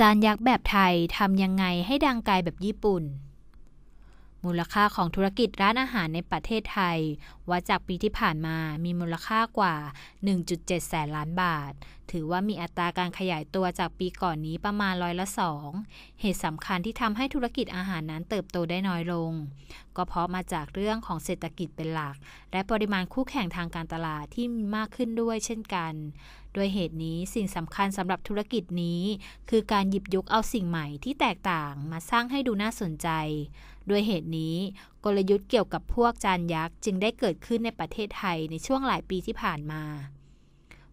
จานยักษ์แบบไทยทำยังไงให้ดังไกลแบบญี่ปุ่น มูลค่าของธุรกิจร้านอาหารในประเทศไทย ว่าจากปีที่ผ่านมามีมูลค่ากว่า 1.7 แสนล้านบาท ถือว่ามีอัตราการขยายตัวจากปีก่อนนี้ประมาณร้อยละสอง เหตุสำคัญที่ทำให้ธุรกิจอาหารนั้นเติบโตได้น้อยลง็เพราะมาจากเรื่องของเศรษฐกิจเป็นหลัก และปริมาณคู่แข่งทางการตลาดที่มีมากขึ้นด้วยเช่นกันโดยเหตุนี้สิ่งสำคัญสำหรับธุรกิจนี้ คือการหยิบยกเอาสิ่งใหม่ที่แตกต่างมาสร้างให้ดูน่าสนใจโดยเหตุนี้กลยุทธ์เกี่ยวกับพวกจานยักษ์จึงได้เกิดขึ้นในประเทศไทยในช่วงหลายปีที่ผ่านมา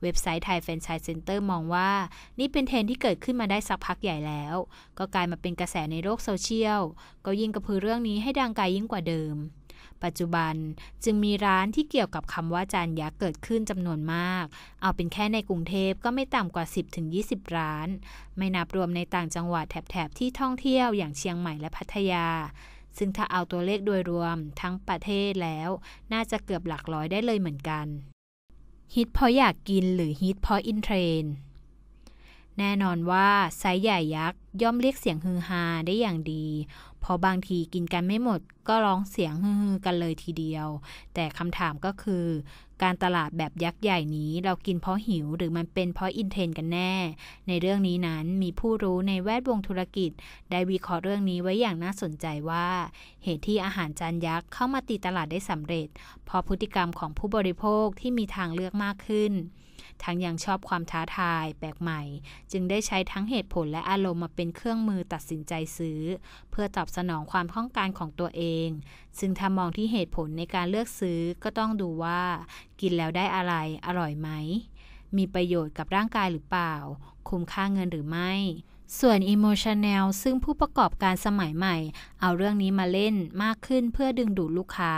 เว็บไซต์ไทยแฟนชายเซ็นเตอร์มองว่า นี่เป็นเทรนที่เกิดขึ้นมาได้สักพักใหญ่แล้ว ก็กลายมาเป็นกระแสในโลกโซเชียล ก็ยิ่งกระพือเรื่องนี้ให้ดังไกลยิ่งกว่าเดิม ปัจจุบันจึงมีร้านที่เกี่ยวกับคำว่าจานยักษ์เกิดขึ้นจำนวนมาก เอาเป็นแค่ในกรุงเทพก็ไม่ต่ำกว่า 10-20 ร้าน ไม่นับรวมในต่างจังหวัดแถบๆที่ท่องเที่ยวอย่างเชียงใหม่และพัทยา ซึ่งถ้าเอาตัวเลขโดยรวมทั้งประเทศแล้วน่าจะเกือบหลักร้อยได้เลยเหมือนกันฮิตเพราะอยากกินหรือฮิตเพราะอินเทรนด์แน่นอนว่าไซส์ใหญ่ยักษ์ย่อมเรียกเสียงฮือฮาได้อย่างดี พอบางทีกินกันไม่หมดก็ร้องเสียงฮือกันเลยทีเดียว แต่คำถามก็คือ การตลาดแบบยักษ์ใหญ่นี้เรากินเพราะหิวหรือมันเป็นเพราะอินเทนกันแน่ ในเรื่องนี้นั้นมีผู้รู้ในแวดวงธุรกิจ ได้วิเคราะห์เรื่องนี้ไว้อย่างน่าสนใจว่า เหตุที่อาหารจานยักษ์เข้ามาตีตลาดได้สำเร็จเพราะพฤติกรรมของผู้บริโภคที่มีทางเลือกมากขึ้นทั้งยังชอบความท้าทาย แปลกใหม่ จึงได้ใช้ทั้งเหตุผลและอารมณ์มาเป็นเครื่องมือตัดสินใจซื้อ เพื่อตอบสนองความต้องการของตัวเอง ซึ่งถ้ามองที่เหตุผลในการเลือกซื้อก็ต้องดูว่า กินแล้วได้อะไร อร่อยไหม มีประโยชน์กับร่างกายหรือเปล่า คุ้มค่าเงินหรือไม่ ส่วน Emotional ซึ่งผู้ประกอบการสมัยใหม่ เอาเรื่องนี้มาเล่นมากขึ้นเพื่อดึงดูดลูกค้า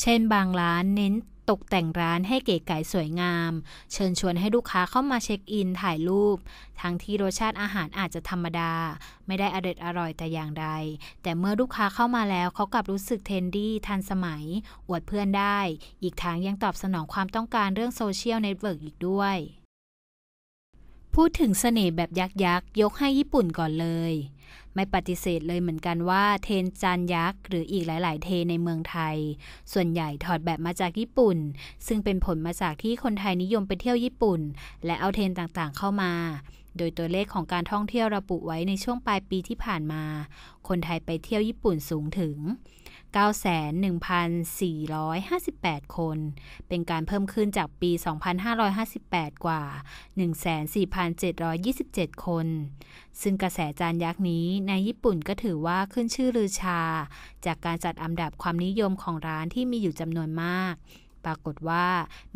เช่น บางร้าน เน้นตกแต่งร้านให้เก๋ไก๋สวยงาม เชิญชวนให้ลูกค้าเข้ามาเช็คอินถ่ายรูป ทั้งที่รสชาติอาหารอาจจะธรรมดา ไม่ได้อร่อยอร่อยแต่อย่างใดแต่เมื่อลูกค้าเข้ามาแล้วเขากลับรู้สึกเทนดี้ทันสมัย อวดเพื่อนได้ อีกทั้งยังตอบสนองความต้องการเรื่องโซเชียลเน็ตเวิร์กอีกด้วยพูดถึงสเสน่ห์แบบยักษ์ยักษ์ยกให้ญี่ปุ่นก่อนเลย ไม่ปฏิเสธเลยเหมือนกันว่าเทนจานยักษ์ หรืออีกหลาย ๆ เทในเมืองไทย ส่วนใหญ่ถอดแบบมาจากญี่ปุ่น ซึ่งเป็นผลมาจากที่คนไทยนิยมไปเที่ยวญี่ปุ่น และเอาเทนต่างๆเข้ามาโดยตัวเลขของการท่องเที่ยวระบุไว้ในช่วงปลายปีที่ผ่านมา คนไทยไปเที่ยวญี่ปุ่นสูงถึง91,458 คน เป็นการเพิ่มขึ้นจากปี 2,558 กว่า 14,727 คน ซึ่งกระแสจานยักษ์นี้ในญี่ปุ่นก็ถือว่าขึ้นชื่อลือชา จากการจัดอันดับความนิยมของร้านที่มีอยู่จำนวนมากปรากฏว่า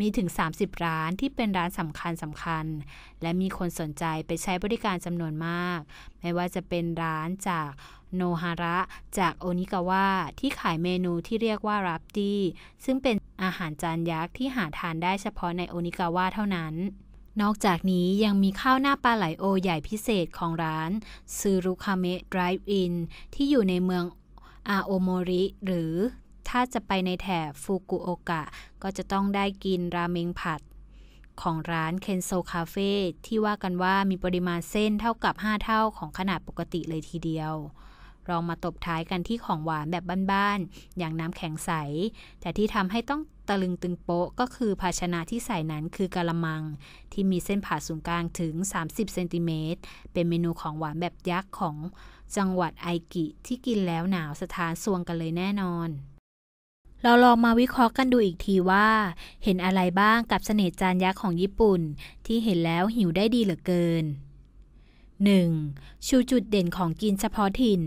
มีถึง 30 ร้านที่เป็นร้านสำคัญสำคัญ และมีคนสนใจไปใช้บริการจำนวนมาก ไม่ว่าจะเป็นร้านจากโนฮาระจากโอนิกาวะที่ขายเมนูที่เรียกว่ารับดีซึ่งเป็นอาหารจานยักษ์ที่หาทานได้เฉพาะในโอนิกาวะเท่านั้น นอกจากนี้ยังมีข้าวหน้าปลาไหลโอใหญ่พิเศษของร้านซูรุคาเมะไดรฟ์อินที่อยู่ในเมืองอาโอโมริหรือถ้าจะไปในแถบฟูกุโอกะก็จะต้องได้กินราเมงผัด ของร้านเคนโซคาเฟ่ที่ว่ากันว่ามีปริมาณเส้นเท่ากับ 5 เท่าของขนาดปกติเลยทีเดียว ลองมาตบท้ายกันที่ของหวานแบบบ้านๆ อย่างน้ำแข็งใส แต่ที่ทำให้ต้องตะลึงตึงโป๊ะก็คือ ภาชนะที่ใส่นั้นคือกะละมัง ที่มีเส้นผ่าศูนย์กลางถึง 30เซนติเมตร เป็นเมนูของหวานแบบยักษ์ของจังหวัดไอกิ ที่กินแล้วหนาวสถานสวงกันเลยแน่นอนเราลองมาวิเคราะห์กันดูอีกทีว่า เห็นอะไรบ้างกับเสน่ห์จานยักษ์ของญี่ปุ่น ที่เห็นแล้วหิวได้ดีเหลือเกิน 1. ชูจุดเด่นของกินเฉพาะถิ่น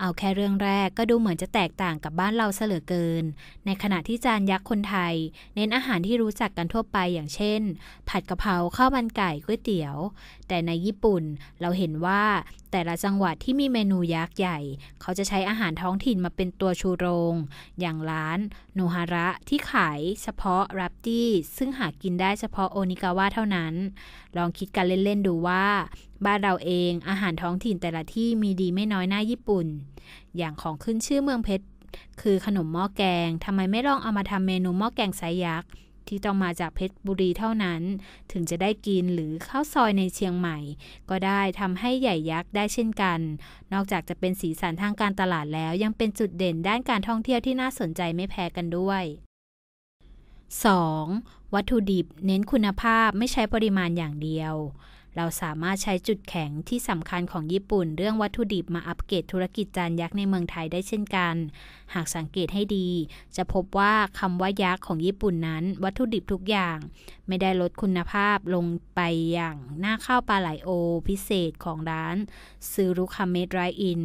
เอาแค่เรื่องแรกก็ดูเหมือนจะแตกต่างกับบ้านเราเสลือเกิน ในขณะที่จานยักษ์คนไทย เน้นอาหารที่รู้จักกันทั่วไปอย่างเช่น ผัดกะเพราข้าวมันไก่ก๋วยเตี๋ยว แต่ในญี่ปุ่นเราเห็นว่าแต่ละจังหวัดที่มีเมนูยักษ์ใหญ่ เขาจะใช้อาหารท้องถิ่นมาเป็นตัวชูโรง อย่างร้านโนฮาระที่ขาย เฉพาะรับตี้ ซึ่งหากินได้เฉพาะโอนิกาวะเท่านั้น ลองคิดกันเล่นๆ ดูว่า บ้านเราเองอาหารท้องถิ่นแต่ละที่มีดีไม่น้อยหน้าญี่ปุ่น อย่างของขึ้นชื่อเมืองเพชร คือขนมหม้อแกง ทำไมไม่ลองเอามาทำเมนูหม้อแกงไซยักษ์ที่ต้องมาจากเพชรบุรีเท่านั้น ถึงจะได้กินหรือข้าวซอยในเชียงใหม่ ก็ได้ทำให้ใหญ่ยักษ์ได้เช่นกัน นอกจากจะเป็นสีสันทางการตลาดแล้ว ยังเป็นจุดเด่นด้านการท่องเที่ยวที่น่าสนใจไม่แพ้กันด้วย 2. วัตถุดิบเน้นคุณภาพไม่ใช้ปริมาณอย่างเดียว เราสามารถใช้จุดแข็งที่สำคัญของญี่ปุ่นเรื่องวัตถุดิบมาอัปเกรดธุรกิจจานยักษ์ในเมืองไทยได้เช่นกันหากสังเกตให้ดี จะพบว่าคำว่ายักษ์ของญี่ปุ่นนั้น วัตถุดิบทุกอย่าง ไม่ได้ลดคุณภาพลงไปอย่างหน้าข้าวปลาไหลโอพิเศษของร้านซูรุคาเมดไรอิน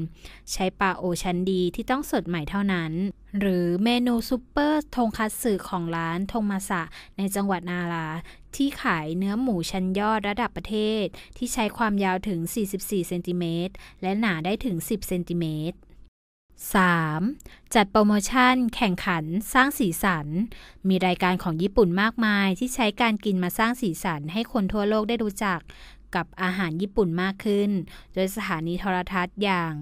ใช้ปลาโอชั้นดีที่ต้องสดใหม่เท่านั้น หรือเมนูซูเปอร์ทงคัตสึของร้านทงมาสะ ในจังหวัดนาราที่ขายเนื้อหมูชั้นยอดระดับประเทศ ที่ใช้ความยาวถึง 44เซนติเมตรและหนาได้ถึง 10 เซนติเมตร 3. จัดโปรโมชั่น แข่งขันสร้างสีสัน มีรายการของญี่ปุ่นมากมายที่ใช้การกินมาสร้างสีสันให้คนทั่วโลกได้รู้จักกับอาหารญี่ปุ่นมากขึ้น โดยสถานีโทรทัศน์อย่าง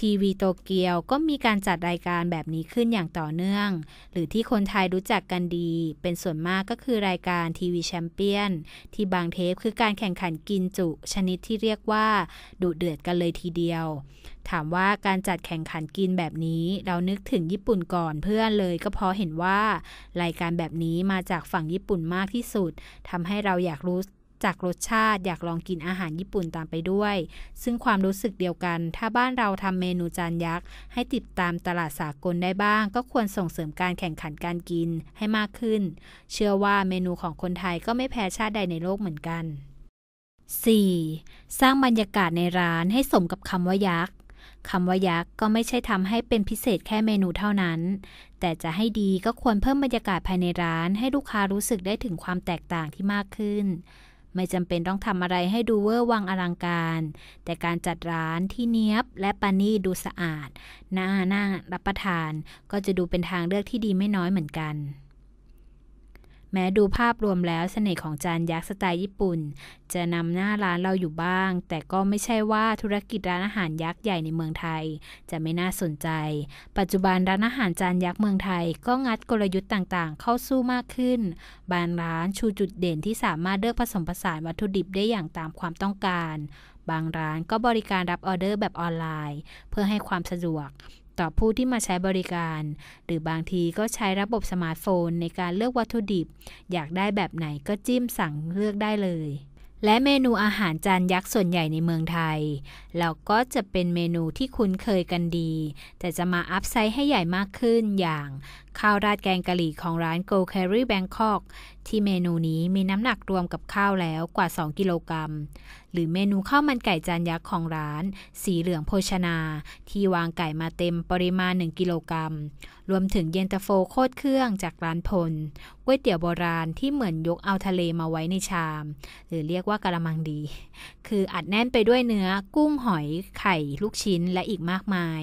ทีวีโตเกียวก็มีการจัดรายการแบบนี้ขึ้นอย่างต่อเนื่อง หรือที่คนไทยรู้จักกันดี เป็นส่วนมากก็คือรายการทีวีแชมเปี้ยนที่บางเทปคือการแข่งขันกินจุ ชนิดที่เรียกว่าดุเดือดกันเลยทีเดียว ถามว่าการจัดแข่งขันกินแบบนี้เรานึกถึงญี่ปุ่นก่อนเพื่อนเลย ก็เพราะเห็นว่า รายการแบบนี้มาจากฝั่งญี่ปุ่นมากที่สุดทำให้เราอยากรู้จากรสชาติอยากลองกินอาหารญี่ปุ่นตามไปด้วย ซึ่งความรู้สึกเดียวกัน ถ้าบ้านเราทำเมนูจานยักษ์ ให้ติดตามตลาดสากลได้บ้าง ก็ควรส่งเสริมการแข่งขันการกินให้มากขึ้น เชื่อว่าเมนูของคนไทยก็ไม่แพ้ชาติใดในโลกเหมือนกัน 4. สร้างบรรยากาศในร้านให้สมกับคำว่ายักษ์ คำว่ายักษ์ก็ไม่ใช่ทำให้เป็นพิเศษแค่เมนูเท่านั้น แต่จะให้ดีก็ควรเพิ่มบรรยากาศภายในร้าน ให้ลูกค้ารู้สึกได้ถึงความแตกต่างที่มากขึ้นไม่จำเป็นต้องทำอะไรให้ดูเวอร์วังอลังการ แต่การจัดร้านที่เนียบและปานี่ดูสะอาดน่าน่ารับประทานก็จะดูเป็นทางเลือกที่ดีไม่น้อยเหมือนกันแม้ดูภาพรวมแล้วเสน่ห์ของจานยักษ์สไตล์ญี่ปุ่น จะนำหน้าร้านเราอยู่บ้าง แต่ก็ไม่ใช่ว่าธุรกิจร้านอาหารยักษ์ใหญ่ในเมืองไทยจะไม่น่าสนใจ ปัจจุบันร้านอาหารจานยักษ์เมืองไทยก็งัดกลยุทธ์ต่างๆ เข้าสู้มากขึ้น บางร้านชูจุดเด่นที่สามารถเลือกผสมผสานวัตถุดิบได้อย่างตามความต้องการ บางร้านก็บริการรับออเดอร์แบบออนไลน์เพื่อให้ความสะดวกต่อผู้ที่มาใช้บริการ หรือบางทีก็ใช้ระบบสมาร์ทโฟน ในการเลือกวัตถุดิบ อยากได้แบบไหนก็จิ้มสั่งเลือกได้เลย และเมนูอาหารจานยักษ์ส่วนใหญ่ในเมืองไทยเราก็จะเป็นเมนูที่คุ้นเคยกันดี แต่จะมาอัพไซต์ให้ใหญ่มากขึ้นอย่างข้าวราดแกงกะหรี่ของร้าน Go Curry Bangkok ที่เมนูนี้มีน้ำหนักรวมกับข้าวแล้วกว่า 2 กิโลกรัม หรือเมนูข้าวมันไก่จานยักษ์ของร้าน สีเหลืองโภชนา ที่วางไก่มาเต็มปริมาณ 1 กิโลกรัมรวมถึงเย็นตาโฟโคตรเครื่องจากร้านพลก๋วยเตี๋ยวโบราณที่เหมือนยกเอาทะเลมาไว้ในชาม หรือเรียกว่ากะละมังดี คืออัดแน่นไปด้วยเนื้อกุ้งหอยไข่ ลูกชิ้นและอีกมากมาย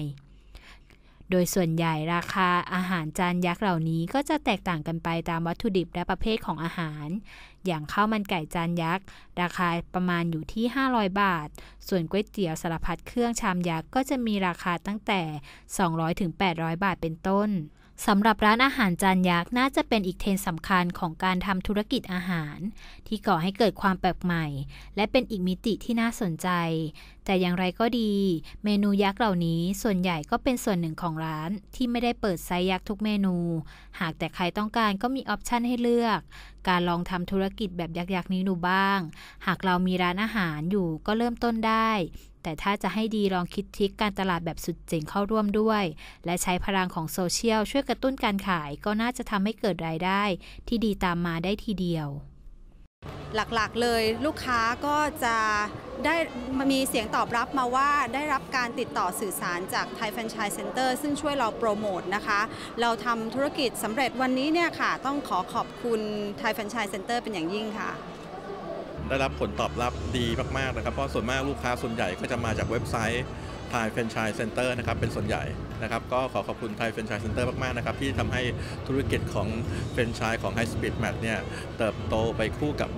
โดยส่วนใหญ่ราคาอาหารจานยักษ์เหล่านี้ก็จะแตกต่างกันไปตามวัตถุดิบและประเภทของอาหาร อย่างข้าวมันไก่จานยักษ์ราคาประมาณอยู่ที่ 500 บาท ส่วนก๋วยเตี๋ยวสารพัดเครื่องชามยักษ์ก็จะมีราคาตั้งแต่ 200 ถึง 800 บาทเป็นต้น สำหรับร้านอาหารจานยักษ์น่าจะเป็นอีกเทรนสำคัญของการทำธุรกิจอาหาร ที่ก่อให้เกิดความแปลกใหม่ และเป็นอีกมิติที่น่าสนใจแต่อย่างไรก็ดี เมนูยักษ์เหล่านี้ส่วนใหญ่ก็เป็นส่วนหนึ่งของร้านที่ไม่ได้เปิดไซส์ยักษ์ทุกเมนู หากแต่ใครต้องการก็มีออปชันให้เลือกการลองทำธุรกิจแบบยักษ์ๆนี้ดูบ้าง หากเรามีร้านอาหารอยู่ก็เริ่มต้นได้ แต่ถ้าจะให้ดีลองคิดทิกการตลาดแบบสุดเจ๋งเข้าร่วมด้วย และใช้พลังของโซเชียลช่วยกระตุ้นการขายก็น่าจะทำให้เกิดรายได้ ที่ดีตามมาได้ทีเดียวหลักๆ เลยลูกค้าก็จะได้ มีเสียงตอบรับมาว่าได้รับการติดต่อสื่อสารจากไทยแฟรนไชส์เซ็นเตอร์ซึ่งช่วยเราโปรโมตนะคะ เราทำธุรกิจสำเร็จวันนี้เนี่ยค่ะต้องขอขอบคุณไทยแฟรนไชส์เซ็นเตอร์เป็นอย่างยิ่งค่ะ ได้รับผลตอบรับดีมากๆนะครับ เพราะส่วนมากลูกค้าส่วนใหญ่ก็จะมาจากเว็บไซต์ไทยแฟรนไชส์เซ็นเตอร์นะครับเป็นส่วนใหญ่นะครับ ก็ขอขอบคุณไทยแฟรนไชส์เซ็นเตอร์มากๆนะครับที่ทำให้ธุรกิจของแฟรนไชส์ของ High Speed m a t เนี่ยเติบโตไปคู่กับ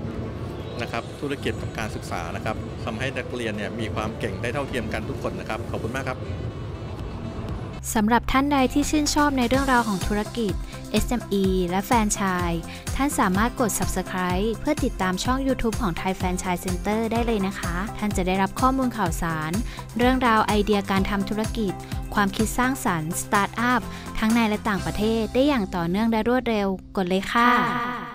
นะครับ ธุรกิจของการศึกษานะครับทำให้นักเรียนเนี่ยมีความเก่งได้เท่าเทียมกันทุกคนนะครับขอบคุณมากครับสำหรับท่านใดที่ชื่นชอบในเรื่องราวของธุรกิจ SME และแฟนชายท่านสามารถกด subscribe เพื่อติดตามช่อง YouTube ของ Thai Franchise Center ได้เลยนะคะ ท่านจะได้รับข้อมูลข่าวสาร เรื่องราวไอเดียการทำธุรกิจ ความคิดสร้างสารรค์สตาร์ทอัพ ทั้งในและต่างประเทศได้อย่างต่อเนื่องและรวดเร็วกดเลยค่ะ